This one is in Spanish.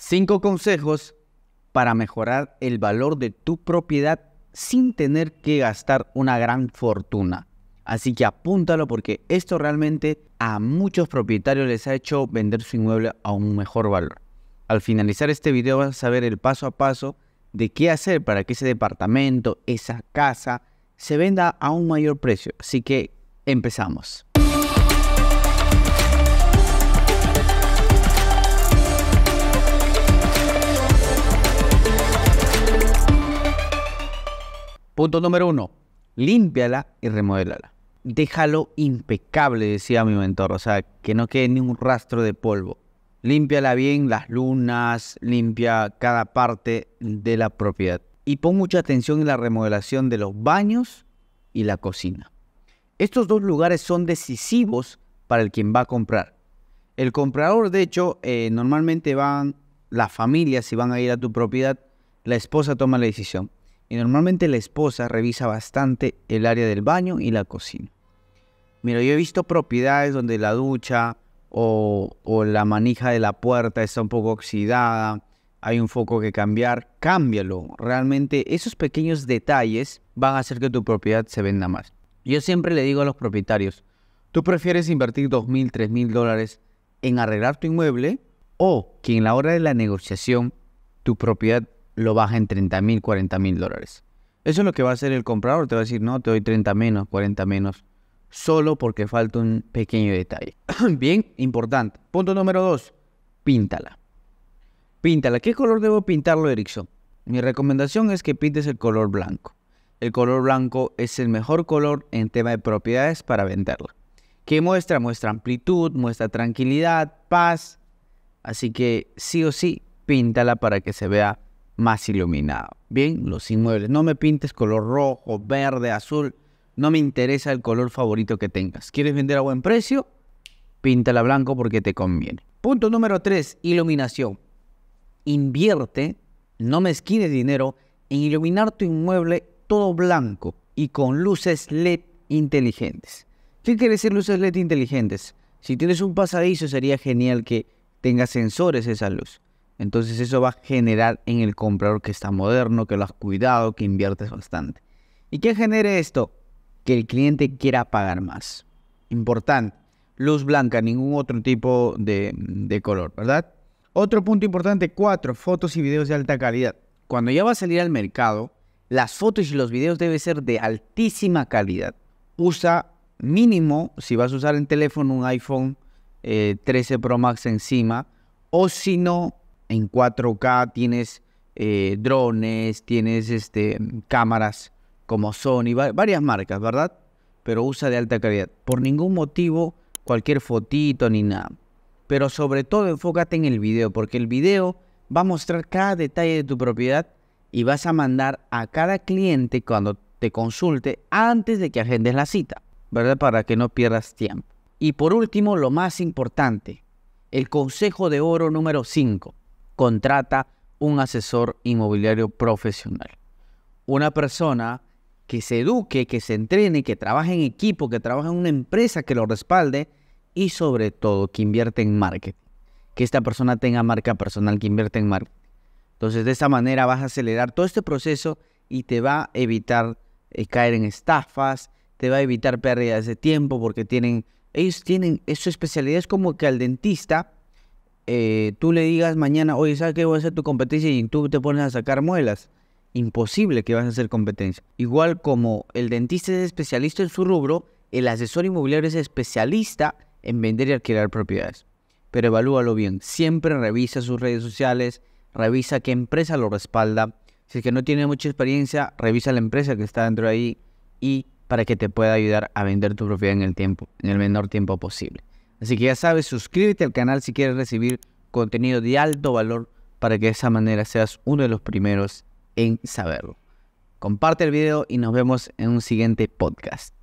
Cinco consejos para mejorar el valor de tu propiedad sin tener que gastar una gran fortuna. Así que apúntalo porque esto realmente a muchos propietarios les ha hecho vender su inmueble a un mejor valor. Al finalizar este video vas a ver el paso a paso de qué hacer para que ese departamento, esa casa, se venda a un mayor precio. Así que empezamos. Punto número uno, límpiala y remodélala. Déjalo impecable, decía mi mentor, o sea, que no quede ningún rastro de polvo. Límpiala bien, las lunas, limpia cada parte de la propiedad. Y pon mucha atención en la remodelación de los baños y la cocina. Estos dos lugares son decisivos para el quien va a comprar. El comprador, de hecho, eh, normalmente van las familias, si van a ir a tu propiedad, la esposa toma la decisión y normalmente la esposa revisa bastante el área del baño y la cocina. Mira, yo he visto propiedades donde la ducha o, la manija de la puerta está un poco oxidada, hay un foco que cambiar, cámbialo. Realmente esos pequeños detalles van a hacer que tu propiedad se venda más. Yo siempre le digo a los propietarios, ¿tú prefieres invertir 2.000, 3.000 dólares en arreglar tu inmueble o que en la hora de la negociación tu propiedad lo baja en 30 mil, 40 mil dólares. Eso es lo que va a hacer el comprador, te va a decir, no, te doy 30 menos, 40 menos, solo porque falta un pequeño detalle. Bien, importante. Punto número dos, píntala. Píntala. ¿Qué color debo pintarlo, Erickson? Mi recomendación es que pintes el color blanco. El color blanco es el mejor color en tema de propiedades para venderla. ¿Qué muestra? Muestra amplitud, muestra tranquilidad, paz. Así que sí o sí, píntala para que se vea más iluminado. Bien, los inmuebles. No me pintes color rojo, verde, azul. No me interesa el color favorito que tengas. ¿Quieres vender a buen precio? Píntala blanco porque te conviene. Punto número 3, iluminación. Invierte, no mezquines dinero en iluminar tu inmueble todo blanco y con luces LED inteligentes. ¿Qué quiere decir luces LED inteligentes? Si tienes un pasadizo sería genial que tenga sensores esa luz. Entonces eso va a generar en el comprador que está moderno, que lo has cuidado, que inviertes bastante. ¿Y qué genere esto? Que el cliente quiera pagar más. Importante. Luz blanca, ningún otro tipo de, color, ¿verdad? Otro punto importante, cuatro, fotos y videos de alta calidad. Cuando ya va a salir al mercado, las fotos y los videos deben ser de altísima calidad. Usa mínimo, si vas a usar en teléfono, un iPhone 13 eh, Pro Max encima, o si no, en 4K, tienes eh, drones, tienes este, cámaras como Sony, varias marcas, ¿verdad? Pero usa de alta calidad. Por ningún motivo, cualquier fotito ni nada. Pero sobre todo enfócate en el video, porque el video va a mostrar cada detalle de tu propiedad y vas a mandar a cada cliente cuando te consulte antes de que agendes la cita, ¿verdad? Para que no pierdas tiempo. Y por último, lo más importante, el consejo de oro número 5 contrata un asesor inmobiliario profesional. Una persona que se eduque, que se entrene, que trabaje en equipo, que trabaje en una empresa que lo respalde y sobre todo que invierte en marketing. Que esta persona tenga marca personal, que invierte en marketing. Entonces de esa manera vas a acelerar todo este proceso y te va a evitar eh, caer en estafas, te va a evitar pérdidas de tiempo porque tienen, ellos tienen, eh, su especialidad es como que al dentista eh, tú le digas mañana, oye, ¿sabes qué? Voy a hacer tu competencia y tú te pones a sacar muelas. Imposible que vas a hacer competencia. Igual como el dentista es especialista en su rubro, el asesor inmobiliario es especialista en vender y alquilar propiedades. Pero evalúalo bien. Siempre revisa sus redes sociales, revisa qué empresa lo respalda. Si es que no tiene mucha experiencia, revisa la empresa que está dentro de ahí y para que te pueda ayudar a vender tu propiedad en el tiempo, en el menor tiempo posible. Así que ya sabes, suscríbete al canal si quieres recibir contenido de alto valor para que de esa manera seas uno de los primeros en saberlo. Comparte el video y nos vemos en un siguiente podcast.